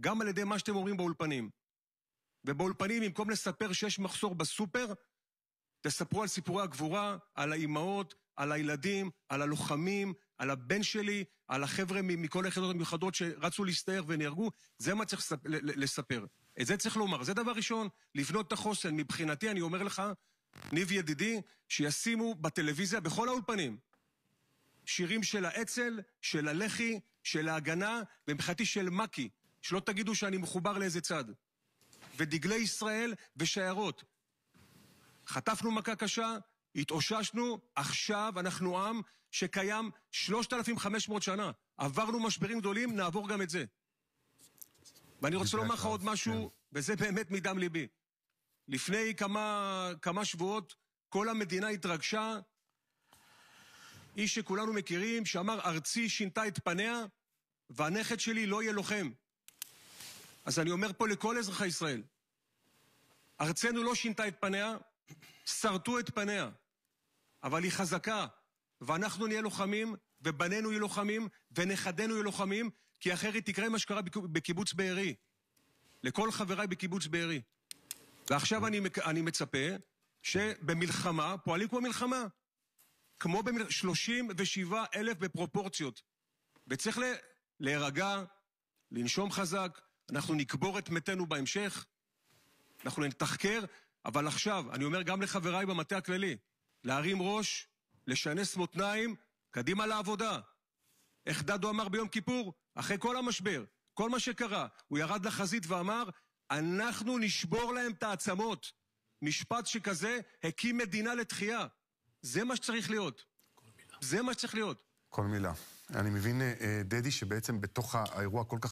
גם על ידי מה שאתם אומרים באולפנים. ובאולפנים, במקום לספר שיש מחסור בסופר, תספרו על סיפורי הגבורה, על האימהות, על הילדים, על הלוחמים, על הבן שלי, על החבר'ה מכל היחידות המיוחדות שרצו להסתער ונהרגו, זה מה צריך לספר. את זה צריך לומר. זה דבר ראשון, לבנות את החוסן. מבחינתי, אני אומר לך, ניב ידידי, שישימו בטלוויזיה, בכל האולפנים, שירים של האצ"ל, של הלח"י, של ההגנה, ומבחינתי של מק"י. שלא תגידו שאני מחובר לאיזה צד. ודגלי ישראל ושיירות. חטפנו מכה קשה, התאוששנו, עכשיו אנחנו עם שקיים 3,500 שנה. עברנו משברים גדולים, נעבור גם את זה. ואני רוצה לומר לך עוד משהו, כן. וזה באמת מדם ליבי. לפני כמה, כמה שבועות כל המדינה התרגשה. איש שכולנו מכירים, שאמר, ארצי שינתה את פניה, והנכד שלי לא יהיה לוחם. אז אני אומר פה לכל אזרחי ישראל, ארצנו לא שינתה את פניה, שרטו את פניה, אבל היא חזקה, ואנחנו נהיה לוחמים, ובנינו יהיו לוחמים, ונכדינו יהיו לוחמים, כי אחרת יקרה מה שקרה בקיבוץ בארי. לכל חבריי בקיבוץ בארי. ועכשיו אני, אני מצפה שבמלחמה, פועלים כמו מלחמה. כמו ב 37 אלף בפרופורציות. וצריך להירגע, לנשום חזק, אנחנו נקבור את מתינו בהמשך, אנחנו נתחקר, אבל עכשיו, אני אומר גם לחבריי במטה הכללי, להרים ראש, לשנס מותניים, קדימה לעבודה. איך דדו אמר ביום כיפור? אחרי כל המשבר, כל מה שקרה, הוא ירד לחזית ואמר, אנחנו נשבור להם את העצמות. משפט שכזה הקים מדינה לתחייה. זה מה שצריך להיות. זה מה שצריך להיות. כל מילה. אני מבין, אה, דדי, שבעצם בתוך האירוע הכל כך